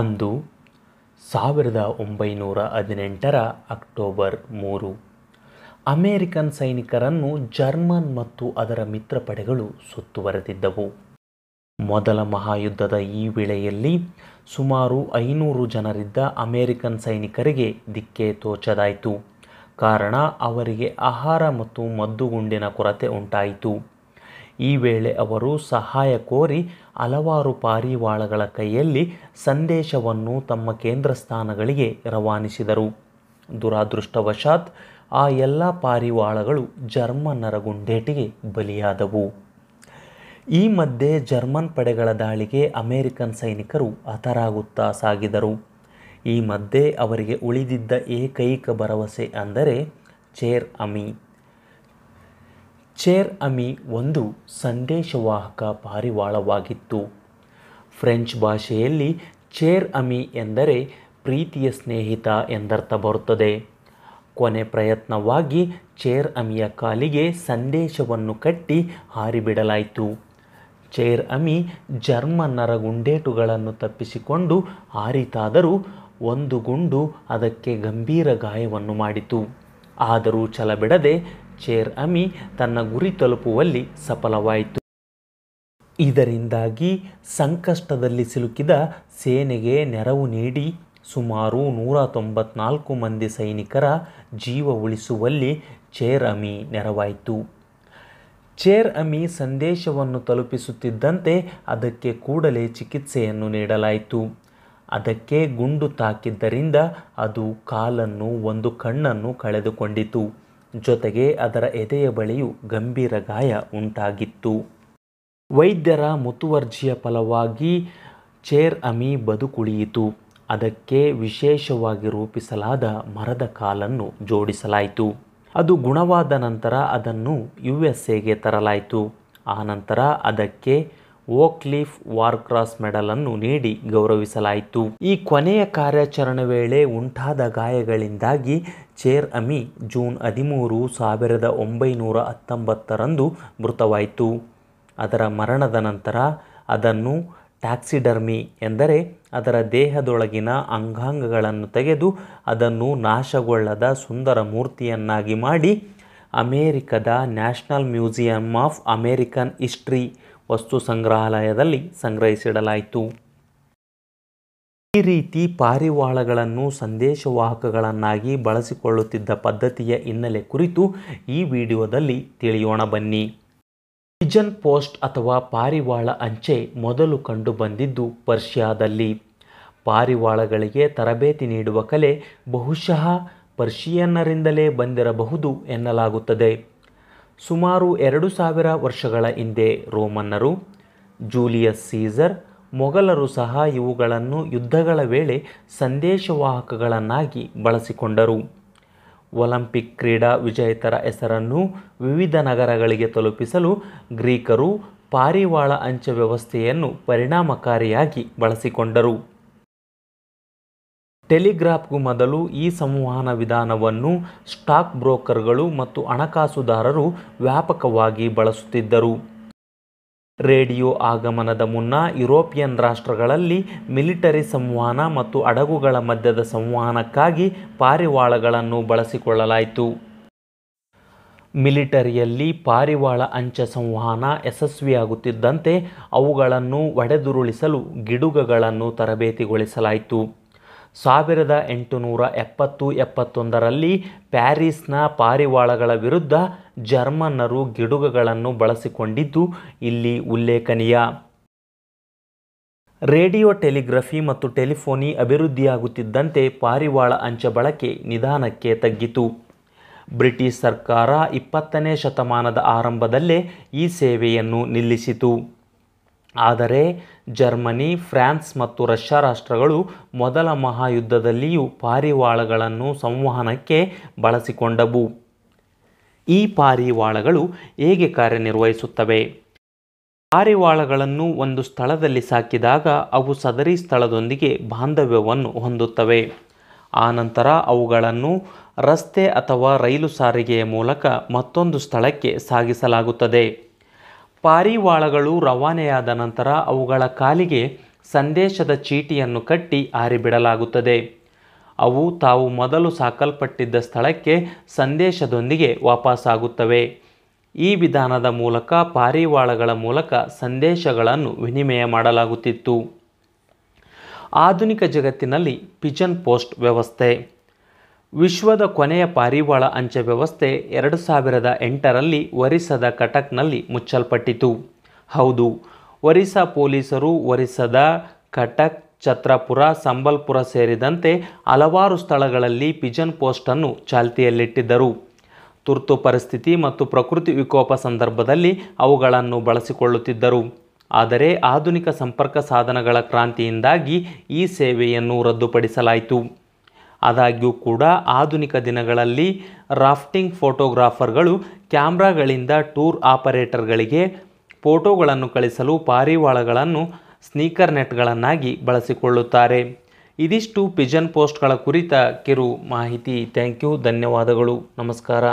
ಅಂದು ಸಾವಿರದ ಒಂಬೈನೂರ ಹದಿನೆಂಟರ ಅಕ್ಟೋಬರ್ ಮೂರು ಅಮೇರಿಕನ್ ಸೈನಿಕರನ್ನು ಜರ್ಮನ್ ಮತ್ತು ಅದರ ಮಿತ್ರಪಡೆಗಳು ಸುತ್ತುವರೆದಿದ್ದವು ಮೊದಲ ಮಹಾಯುದ್ಧದ ಈ ವೇಳೆಯಲ್ಲಿ ಸುಮಾರು ಐನೂರು ಜನರಿದ್ದ ಅಮೇರಿಕನ್ ಸೈನಿಕರಿಗೆ ದಿಕ್ಕೆ ತೋಚದಾಯಿತು ಕಾರಣ ಅವರಿಗೆ ಆಹಾರ ಮತ್ತು ಮದ್ದುಗುಂಡಿನ ಕೊರತೆ ಉಂಟಾಯಿತು ಈ ವೇಳೆ ಅವರು ಸಹಾಯ ಕೋರಿ ಹಲವಾರು ಪಾರಿವಾಳಗಳ ಕೈಯಲ್ಲಿ ಸಂದೇಶವನ್ನು ತಮ್ಮ ಕೇಂದ್ರ ಸ್ಥಾನಗಳಿಗೆ ರವಾನಿಸಿದರು ದುರಾದೃಷ್ಟವಶಾತ್ ಆ ಎಲ್ಲ ಪಾರಿವಾಳಗಳು ಜರ್ಮನ್ನರ ಗುಂಡೇಟಿಗೆ ಬಲಿಯಾದವು ಈ ಮಧ್ಯೆ ಜರ್ಮನ್ ಪಡೆಗಳ ದಾಳಿಗೆ ಅಮೆರಿಕನ್ ಸೈನಿಕರು ಹತರಾಗುತ್ತಾ ಸಾಗಿದರು ಈ ಮಧ್ಯೆ ಅವರಿಗೆ ಉಳಿದಿದ್ದ ಏಕೈಕ ಭರವಸೆ ಅಂದರೆ ಚೇರ್ ಅಮಿ ಚೇರ್ ಅಮಿ ಒಂದು ಸಂದೇಶವಾಹಕ ಪಾರಿವಾಳವಾಗಿತ್ತು ಫ್ರೆಂಚ್ ಭಾಷೆಯಲ್ಲಿ ಚೇರ್ ಅಮಿ ಎಂದರೆ ಪ್ರೀತಿಯ ಸ್ನೇಹಿತ ಎಂದರ್ಥ ಬರುತ್ತದೆ ಕೊನೆ ಪ್ರಯತ್ನವಾಗಿ ಚೇರ್ ಅಮಿಯ ಕಾಲಿಗೆ ಸಂದೇಶವನ್ನು ಕಟ್ಟಿ ಹಾರಿಬಿಡಲಾಯಿತು ಚೇರ್ ಅಮಿ ಜರ್ಮನ್ನರ ಗುಂಡೇಟುಗಳನ್ನು ತಪ್ಪಿಸಿಕೊಂಡು ಹಾರಿತಾದರೂ ಒಂದು ಗುಂಡು ಅದಕ್ಕೆ ಗಂಭೀರ ಗಾಯವನ್ನು ಮಾಡಿತು ಆದರೂ ಛಲಬಿಡದೆ ಚೇರ್ ಅಮಿ ತನ್ನ ಗುರಿ ತಲುಪುವಲ್ಲಿ ಸಫಲವಾಯಿತು ಇದರಿಂದಾಗಿ ಸಂಕಷ್ಟದಲ್ಲಿ ಸಿಲುಕಿದ ಸೇನೆಗೆ ನೆರವು ನೀಡಿ ಸುಮಾರು ನೂರ ತೊಂಬತ್ನಾಲ್ಕು ಮಂದಿ ಸೈನಿಕರ ಜೀವ ಉಳಿಸುವಲ್ಲಿ ಚೇರ್ ಅಮಿ ನೆರವಾಯಿತು ಚೇರ್ ಅಮಿ ಸಂದೇಶವನ್ನು ತಲುಪಿಸುತ್ತಿದ್ದಂತೆ ಅದಕ್ಕೆ ಕೂಡಲೇ ಚಿಕಿತ್ಸೆಯನ್ನು ನೀಡಲಾಯಿತು ಅದಕ್ಕೆ ಗುಂಡು ತಾಕಿದ್ದರಿಂದ ಅದು ಕಾಲನ್ನು ಒಂದು ಕಣ್ಣನ್ನು ಕಳೆದುಕೊಂಡಿತು ಜೊತೆಗೆ ಅದರ ಎದೆಯ ಬಳಿಯೂ ಗಂಭೀರ ಗಾಯ ಉಂಟಾಗಿತ್ತು ವೈದ್ಯರ ಮುತುವರ್ಜಿಯ ಫಲವಾಗಿ ಚೇರ್ ಅಮಿ ಬದುಕುಳಿಯಿತು ಅದಕ್ಕೆ ವಿಶೇಷವಾಗಿ ರೂಪಿಸಲಾದ ಮರದ ಕಾಲನ್ನು ಜೋಡಿಸಲಾಯಿತು ಅದು ಗುಣವಾದ ನಂತರ ಅದನ್ನು ಯು ಎಸ್ ಎಗೆ ತರಲಾಯಿತು ಆನಂತರ ಅದಕ್ಕೆ ಓಕ್ಲೀಫ್ ವಾರ್ ಕ್ರಾಸ್ ಮೆಡಲ್ ಅನ್ನು ನೀಡಿ ಗೌರವಿಸಲಾಯಿತು ಈ ಕೊನೆಯ ಕಾರ್ಯಾಚರಣೆ ವೇಳೆ ಉಂಟಾದ ಗಾಯಗಳಿಂದಾಗಿ ಚೇರ್ ಅಮಿ ಜೂನ್ ಹದಿಮೂರು ಸಾವಿರದ ಒಂಬೈನೂರ ಹತ್ತೊಂಬತ್ತರಂದು ಮೃತವಾಯಿತು ಅದರ ಮರಣದ ನಂತರ ಅದನ್ನು ಟ್ಯಾಕ್ಸಿಡರ್ಮಿ ಎಂದರೆ ಅದರ ದೇಹದೊಳಗಿನ ಅಂಗಾಂಗಗಳನ್ನು ತೆಗೆದು ಅದನ್ನು ನಾಶಗೊಳ್ಳದ ಸುಂದರ ಮೂರ್ತಿಯನ್ನಾಗಿ ಮಾಡಿ ಅಮೇರಿಕದ national museum of American history ವಸ್ತು ಸಂಗ್ರಹಾಲಯದಲ್ಲಿ ಸಂಗ್ರಹಿಸಿಡಲಾಯಿತು ಈ ರೀತಿ ಪಾರಿವಾಳಗಳನ್ನು ಸಂದೇಶವಾಹಕಗಳನ್ನಾಗಿ ಬಳಸಿಕೊಳ್ಳುತ್ತಿದ್ದ ಪದ್ಧತಿಯ ಹಿನ್ನೆಲೆ ಕುರಿತು ಈ ವಿಡಿಯೋದಲ್ಲಿ ತಿಳಿಯೋಣ ಬನ್ನಿ ಪಿಜನ್ ಪೋಸ್ಟ್ ಅಥವಾ ಪಾರಿವಾಳ ಅಂಚೆ ಮೊದಲು ಕಂಡುಬಂದಿದ್ದು ಪರ್ಷಿಯಾದಲ್ಲಿ ಪಾರಿವಾಳಗಳಿಗೆ ತರಬೇತಿ ನೀಡುವ ಕಲೆ ಬಹುಶಃ ಪರ್ಷಿಯನ್ನರಿಂದಲೇ ಬಂದಿರಬಹುದು ಎನ್ನಲಾಗುತ್ತದೆ ಸುಮಾರು ಎರಡು ಸಾವಿರ ವರ್ಷಗಳ ಹಿಂದೆ ರೋಮನ್ನರು ಜೂಲಿಯಸ್ ಸೀಸರ್ ಮೊಘಲರು ಸಹ ಇವುಗಳನ್ನು ಯುದ್ಧಗಳ ವೇಳೆ ಸಂದೇಶವಾಹಕಗಳನ್ನಾಗಿ ಬಳಸಿಕೊಂಡರು ಒಲಂಪಿಕ್ ಕ್ರೀಡಾ ವಿಜೇತರ ಹೆಸರನ್ನು ವಿವಿಧ ನಗರಗಳಿಗೆ ತಲುಪಿಸಲು ಗ್ರೀಕರು ಪಾರಿವಾಳ ಅಂಚೆ ವ್ಯವಸ್ಥೆಯನ್ನು ಪರಿಣಾಮಕಾರಿಯಾಗಿ ಬಳಸಿಕೊಂಡರು ಟೆಲಿಗ್ರಾಫ್ಗೂ ಮೊದಲು ಈ ಸಂವಹನ ವಿಧಾನವನ್ನು ಸ್ಟಾಕ್ ಬ್ರೋಕರ್ಗಳು ಮತ್ತು ಹಣಕಾಸುದಾರರು ವ್ಯಾಪಕವಾಗಿ ಬಳಸುತ್ತಿದ್ದರು ರೇಡಿಯೋ ಆಗಮನದ ಮುನ್ನ ಯುರೋಪಿಯನ್ ರಾಷ್ಟ್ರಗಳಲ್ಲಿ ಮಿಲಿಟರಿ ಸಂವಹನ ಮತ್ತು ಹಡಗುಗಳ ಮಧ್ಯದ ಸಂವಹನಕ್ಕಾಗಿ ಪಾರಿವಾಳಗಳನ್ನು ಬಳಸಿಕೊಳ್ಳಲಾಯಿತು ಮಿಲಿಟರಿಯಲ್ಲಿ ಪಾರಿವಾಳ ಅಂಚೆ ಸಂವಹನ ಯಶಸ್ವಿಯಾಗುತ್ತಿದ್ದಂತೆ ಅವುಗಳನ್ನು ಒಡೆದುರುಳಿಸಲು ಗಿಡುಗಗಳನ್ನು ತರಬೇತಿಗೊಳಿಸಲಾಯಿತು ಸಾವಿರದ ಎಂಟುನೂರ ಎಪ್ಪತ್ತು ಎಪ್ಪತ್ತೊಂದರಲ್ಲಿ ಪ್ಯಾರಿಸ್ನ ಪಾರಿವಾಳಗಳ ವಿರುದ್ಧ ಜರ್ಮನ್ನರು ಗಿಡುಗಗಳನ್ನು ಬಳಸಿಕೊಂಡಿದ್ದು ಇಲ್ಲಿ ಉಲ್ಲೇಖನೀಯ ರೇಡಿಯೋ ಟೆಲಿಗ್ರಫಿ ಮತ್ತು ಟೆಲಿಫೋನಿ ಅಭಿವೃದ್ಧಿಯಾಗುತ್ತಿದ್ದಂತೆ ಪಾರಿವಾಳ ಅಂಚೆ ಬಳಕೆ ನಿಧಾನಕ್ಕೆ ತಗ್ಗಿತು ಬ್ರಿಟಿಷ್ ಸರ್ಕಾರ ಇಪ್ಪತ್ತನೇ ಶತಮಾನದ ಆರಂಭದಲ್ಲೇ ಈ ಸೇವೆಯನ್ನು ನಿಲ್ಲಿಸಿತು ಆದರೆ ಜರ್ಮನಿ ಫ್ರಾನ್ಸ್ ಮತ್ತು ರಷ್ಯಾ ರಾಷ್ಟ್ರಗಳು ಮೊದಲ ಮಹಾಯುದ್ಧದಲ್ಲಿಯೂ ಪಾರಿವಾಳಗಳನ್ನು ಸಂವಹನಕ್ಕೆ ಬಳಸಿಕೊಂಡವು ಈ ಪಾರಿವಾಳಗಳು ಹೇಗೆ ಕಾರ್ಯನಿರ್ವಹಿಸುತ್ತವೆ ಪಾರಿವಾಳಗಳನ್ನು ಒಂದು ಸ್ಥಳದಲ್ಲಿ ಸಾಕಿದಾಗ ಅವು ಸದರಿ ಸ್ಥಳದೊಂದಿಗೆ ಬಾಂಧವ್ಯವನ್ನು ಹೊಂದುತ್ತವೆ ಆನಂತರ ಅವುಗಳನ್ನು ರಸ್ತೆ ಅಥವಾ ರೈಲು ಸಾರಿಗೆಯ ಮೂಲಕ ಮತ್ತೊಂದು ಸ್ಥಳಕ್ಕೆ ಸಾಗಿಸಲಾಗುತ್ತದೆ ಪಾರಿವಾಳಗಳು ರವಾನೆಯಾದ ನಂತರ ಅವುಗಳ ಕಾಲಿಗೆ ಸಂದೇಶದ ಚೀಟಿಯನ್ನು ಕಟ್ಟಿ ಆರಿಬಿಡಲಾಗುತ್ತದೆ ಅವು ತಾವು ಮೊದಲು ಸಾಕಲ್ಪಟ್ಟಿದ್ದ ಸ್ಥಳಕ್ಕೆ ಸಂದೇಶದೊಂದಿಗೆ ವಾಪಸ್ಸಾಗುತ್ತವೆ ಈ ವಿಧಾನದ ಮೂಲಕ ಪಾರಿವಾಳಗಳ ಮೂಲಕ ಸಂದೇಶಗಳನ್ನು ವಿನಿಮಯ ಮಾಡಲಾಗುತ್ತಿತ್ತು ಆಧುನಿಕ ಜಗತ್ತಿನಲ್ಲಿ ಪಿಜನ್ ಪೋಸ್ಟ್ ವ್ಯವಸ್ಥೆ ವಿಶ್ವದ ಕೊನೆಯ ಪಾರಿವಾಳ ಅಂಚೆ ವ್ಯವಸ್ಥೆ ಎರಡು ಸಾವಿರದ ಎಂಟರಲ್ಲಿ ಒರಿಸದ ಕಟಕ್ನಲ್ಲಿ ಮುಚ್ಚಲ್ಪಟ್ಟಿತು ಹೌದು ಒರಿಸ್ಸಾ ಪೊಲೀಸರು ಒರಿಸದ ಕಟಕ್ ಛತ್ರಪುರ ಸಂಬಲ್ಪುರ ಸೇರಿದಂತೆ ಹಲವಾರು ಸ್ಥಳಗಳಲ್ಲಿ ಪಿಜನ್ ಪೋಸ್ಟನ್ನು ಚಾಲ್ತಿಯಲ್ಲಿಟ್ಟಿದ್ದರು ತುರ್ತು ಪರಿಸ್ಥಿತಿ ಮತ್ತು ಪ್ರಕೃತಿ ವಿಕೋಪ ಸಂದರ್ಭದಲ್ಲಿ ಅವುಗಳನ್ನು ಬಳಸಿಕೊಳ್ಳುತ್ತಿದ್ದರು ಆದರೆ ಆಧುನಿಕ ಸಂಪರ್ಕ ಸಾಧನಗಳ ಕ್ರಾಂತಿಯಿಂದಾಗಿ ಈ ಸೇವೆಯನ್ನು ರದ್ದುಪಡಿಸಲಾಯಿತು ಆದಾಗ್ಯೂ ಕೂಡ ಆಧುನಿಕ ದಿನಗಳಲ್ಲಿ ರಾಫ್ಟಿಂಗ್ ಫೋಟೋಗ್ರಾಫರ್ಗಳು ಕ್ಯಾಮ್ರಾಗಳಿಂದ ಟೂರ್ ಆಪರೇಟರ್ಗಳಿಗೆ ಫೋಟೋಗಳನ್ನು ಕಳಿಸಲು ಪಾರಿವಾಳಗಳನ್ನು ಸ್ನೀಕರ್ ನೆಟ್ಗಳನ್ನಾಗಿ ಬಳಸಿಕೊಳ್ಳುತ್ತಾರೆ ಇದಿಷ್ಟು ಪಿಜನ್ ಪೋಸ್ಟ್ಗಳ ಕುರಿತ ಕಿರು ಮಾಹಿತಿ ಥ್ಯಾಂಕ್ ಯು ಧನ್ಯವಾದಗಳು ನಮಸ್ಕಾರ